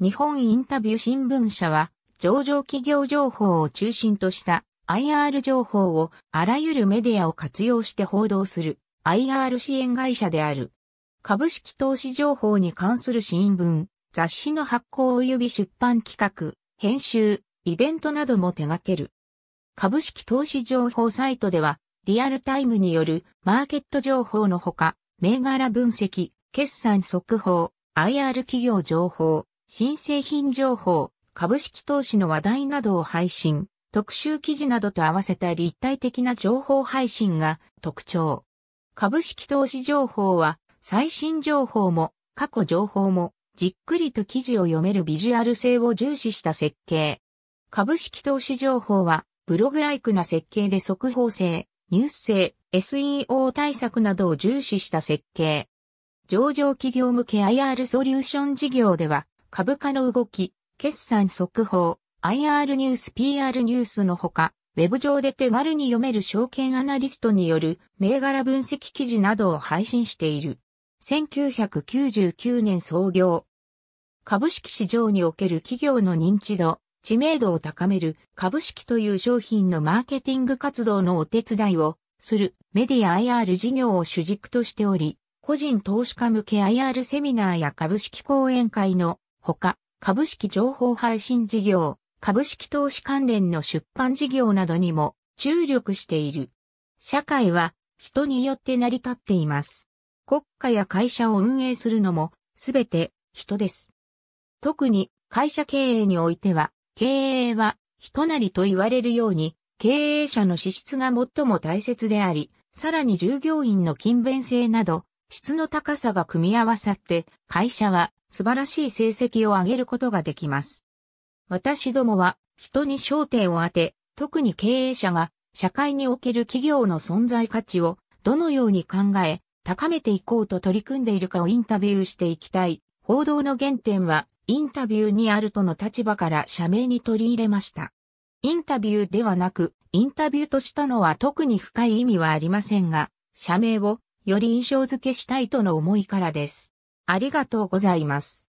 日本インタビュー新聞社は、上場企業情報を中心とした IR 情報をあらゆるメディアを活用して報道する IR 支援会社である。株式投資情報に関する新聞、雑誌の発行及び出版企画、編集、イベントなども手掛ける。株式投資情報サイトでは、リアルタイムによるマーケット情報のほか、銘柄分析、決算速報、IR 企業情報、新製品情報、株式投資の話題などを配信、特集記事などと合わせた立体的な情報配信が特徴。株式投資情報は最新情報も過去情報もじっくりと記事を読めるビジュアル性を重視した設計。株式投資情報はブログライクな設計で速報性、ニュース性、SEO 対策などを重視した設計。上場企業向け IR ソリューション事業では株価の動き、決算速報、IR ニュース PR ニュースのほか、ウェブ上で手軽に読める証券アナリストによる銘柄分析記事などを配信している。1999年創業。株式市場における企業の認知度、知名度を高める株式という商品のマーケティング活動のお手伝いをするメディア IR 事業を主軸としており、個人投資家向け IR セミナーや株式講演会のほか、株式情報配信事業、株式投資関連の出版事業などにも注力している。社会は人によって成り立っています。国家や会社を運営するのもすべて人です。特に会社経営においては、経営は人なりと言われるように、経営者の資質が最も大切であり、さらに従業員の勤勉性など、質の高さが組み合わさって、会社は素晴らしい成績を上げることができます。私どもは人に焦点を当て、特に経営者が社会における企業の存在価値をどのように考え、高めていこうと取り組んでいるかをインタビューしていきたい。報道の原点はインタビューにあるとの立場から社名に取り入れました。インタビューではなく、インタビューとしたのは特に深い意味はありませんが、社名をより印象付けしたいとの思いからです。ありがとうございます。